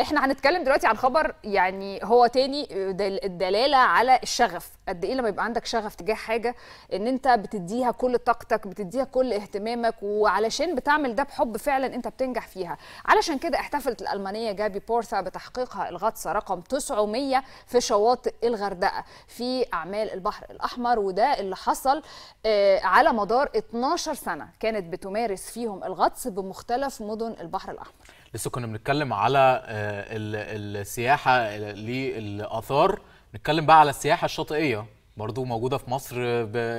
احنا هنتكلم دلوقتي عن خبر يعني هو تاني الدلاله على الشغف قد ايه لما يبقى عندك شغف تجاه حاجه ان انت بتديها كل طاقتك بتديها كل اهتمامك وعلشان بتعمل ده بحب فعلا انت بتنجح فيها علشان كده احتفلت الالمانيه جابي بورثا بتحقيقها الغطسه رقم 900 في شواطئ الغردقه في اعمال البحر الاحمر وده اللي حصل آه، على مدار 12 سنه كانت بتمارس فيهم الغطس بمختلف مدن البحر الاحمر لسه كنا بنتكلم على آه، السياحه للاثار نتكلم بقى على السياحه الشاطئيه برضو موجوده في مصر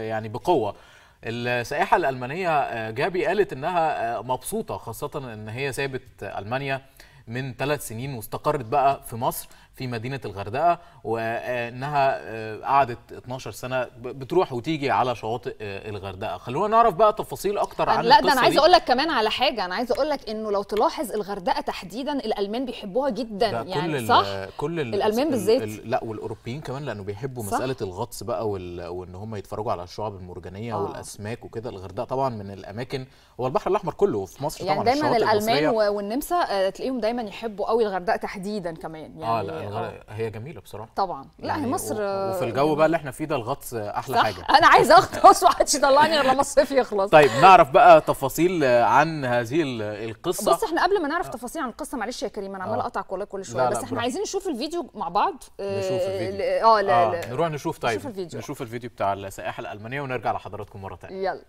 يعني بقوه السائحه الالمانيه آه، جابي قالت انها آه، مبسوطه خاصه ان هي سابت المانيا من ثلاث سنين واستقرت بقى في مصر في مدينه الغردقه وانها آه، قعدت 12 سنه بتروح وتيجي على شواطئ آه، الغردقه خلونا نعرف بقى تفاصيل اكتر عن آه، لا ده انا عايز اقول لك كمان على حاجه انا عايز اقول لك انه لو تلاحظ الغردقه تحديدا الالمان بيحبوها جدا ده يعني كل صح كل الالمان بالذات لا والاوروبيين كمان لانه بيحبوا صح؟ مساله الغطس بقى وان هم يتفرجوا على الشعب المرجانيه آه. والاسماك وكده الغردقه طبعا من الاماكن هو البحر الاحمر كله في مصر يعني طبعا دايما الالمان والنمسا تلاقيهم دايما دايما يحبوا قوي الغردقه تحديدا كمان آه، يعني اه لا آه. هي جميله بصراحه طبعا لا يعني هي مصر و... وفي الجو بقى اللي احنا فيه ده الغطس احلى صح. حاجه انا عايز اغطس ومحدش يطلعني غير لما الصيف يخلص طيب نعرف بقى تفاصيل عن هذه القصه بص احنا قبل ما نعرف تفاصيل عن القصه معلش يا كريم انا عمال آه. اقطعك والله كل شويه بس احنا عايزين نشوف الفيديو مع بعض نشوف آه، الفيديو اه لا لا نروح نشوف طيب نشوف الفيديو نشوف الفيديو بتاع السائحه الالمانيه ونرجع لحضراتكم مره ثانيه يلا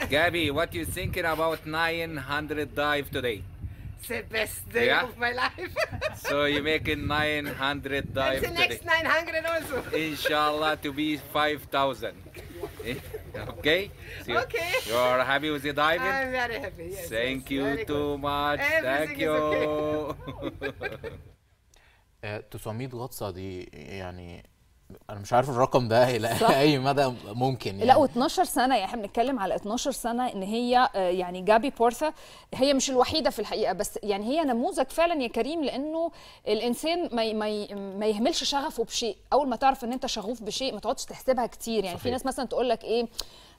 Gabby, what you thinking about 900 dive today? It's the best day yeah? of my life. so you're making 900 dive That's the next 900 also. Inshallah to be 5,000. Eh? okay? So okay. You are happy with the diving? I'm very happy, yes. Thank yes, you too good. much. Everything Thank you. Okay. 900 غطسة دي يعني انا مش عارف الرقم ده الى اي مدى ممكن يعني لا و12 سنه يعني احنا بنتكلم على 12 سنه ان هي آه، يعني جابي بورثا هي مش الوحيده في الحقيقه بس يعني هي نموذج فعلا يا كريم لانه الانسان ما ما ما يهملش شغفه بشيء اول ما تعرف ان انت شغوف بشيء ما تقعدش تحسبها كتير يعني صحيح. في ناس مثلا تقول لك ايه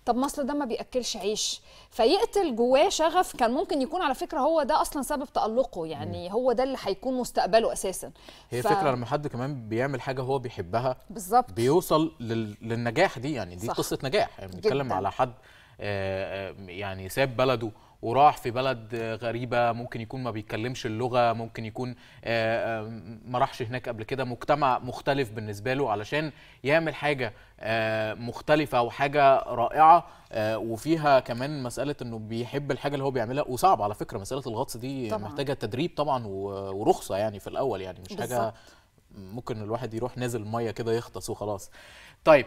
طب مصر ده ما بياكلش عيش فيقتل جواه شغف كان ممكن يكون على فكره هو ده اصلا سبب تالقه يعني م. هو ده اللي هيكون مستقبله اساسا هي ف... فكره لما حد كمان بيعمل حاجه هو بيحبها بالظبط بيوصل لل... للنجاح دي يعني دي صح. قصه نجاح يعني بنتكلم على حد آه، آه، يعني ساب بلده وراح في بلد غريبه ممكن يكون ما بيتكلمش اللغه ممكن يكون آه، آه، ما راحش هناك قبل كده مجتمع مختلف بالنسبه له علشان يعمل حاجه آه، مختلفه وحاجه رائعه وفيها كمان مساله انه بيحب الحاجه اللي هو بيعملها وصعب على فكره مساله الغطس دي طبعًا. محتاجه تدريب طبعا ورخصه يعني في الاول يعني مش بالزبط. حاجه ممكن الواحد يروح نازل ميه كده يغطس وخلاص طيب